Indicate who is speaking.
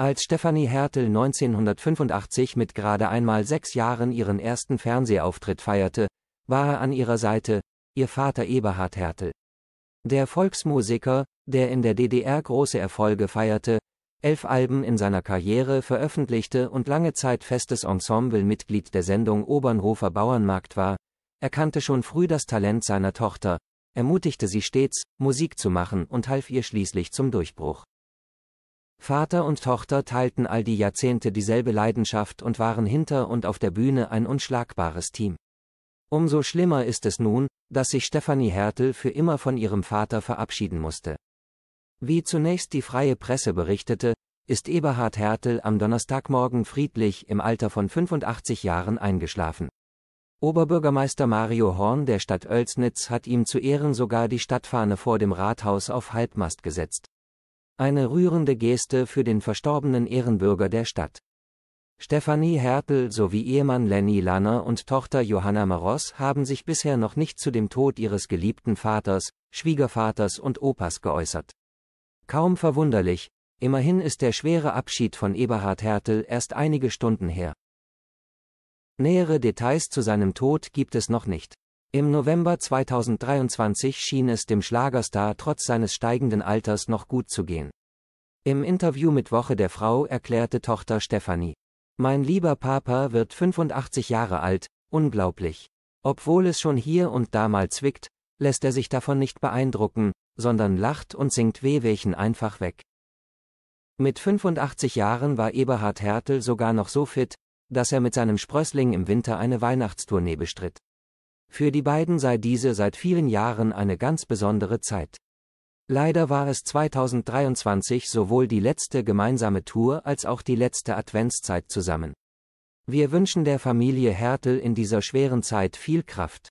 Speaker 1: Als Stefanie Hertel 1985 mit gerade einmal sechs Jahren ihren ersten Fernsehauftritt feierte, war er an ihrer Seite, ihr Vater Eberhard Hertel. Der Volksmusiker, der in der DDR große Erfolge feierte, elf Alben in seiner Karriere veröffentlichte und lange Zeit festes Ensemblemitglied der Sendung Obernhofer Bauernmarkt war, erkannte schon früh das Talent seiner Tochter, ermutigte sie stets, Musik zu machen und half ihr schließlich zum Durchbruch. Vater und Tochter teilten all die Jahrzehnte dieselbe Leidenschaft und waren hinter und auf der Bühne ein unschlagbares Team. Umso schlimmer ist es nun, dass sich Stefanie Hertel für immer von ihrem Vater verabschieden musste. Wie zunächst die freie Presse berichtete, ist Eberhard Hertel am Donnerstagmorgen friedlich im Alter von 85 Jahren eingeschlafen. Oberbürgermeister Mario Horn der Stadt Oelsnitz hat ihm zu Ehren sogar die Stadtfahne vor dem Rathaus auf Halbmast gesetzt. Eine rührende Geste für den verstorbenen Ehrenbürger der Stadt. Stefanie Hertel sowie Ehemann Lenny Lanner und Tochter Johanna Maros haben sich bisher noch nicht zu dem Tod ihres geliebten Vaters, Schwiegervaters und Opas geäußert. Kaum verwunderlich, immerhin ist der schwere Abschied von Eberhard Hertel erst einige Stunden her. Nähere Details zu seinem Tod gibt es noch nicht. Im November 2023 schien es dem Schlagerstar trotz seines steigenden Alters noch gut zu gehen. Im Interview mit Woche der Frau erklärte Tochter Stefanie. Mein lieber Papa wird 85 Jahre alt, unglaublich. Obwohl es schon hier und da mal zwickt, lässt er sich davon nicht beeindrucken, sondern lacht und singt Wehwehchen einfach weg. Mit 85 Jahren war Eberhard Hertel sogar noch so fit, dass er mit seinem Sprössling im Winter eine Weihnachtstournee bestritt. Für die beiden sei diese seit vielen Jahren eine ganz besondere Zeit. Leider war es 2023 sowohl die letzte gemeinsame Tour als auch die letzte Adventszeit zusammen. Wir wünschen der Familie Hertel in dieser schweren Zeit viel Kraft.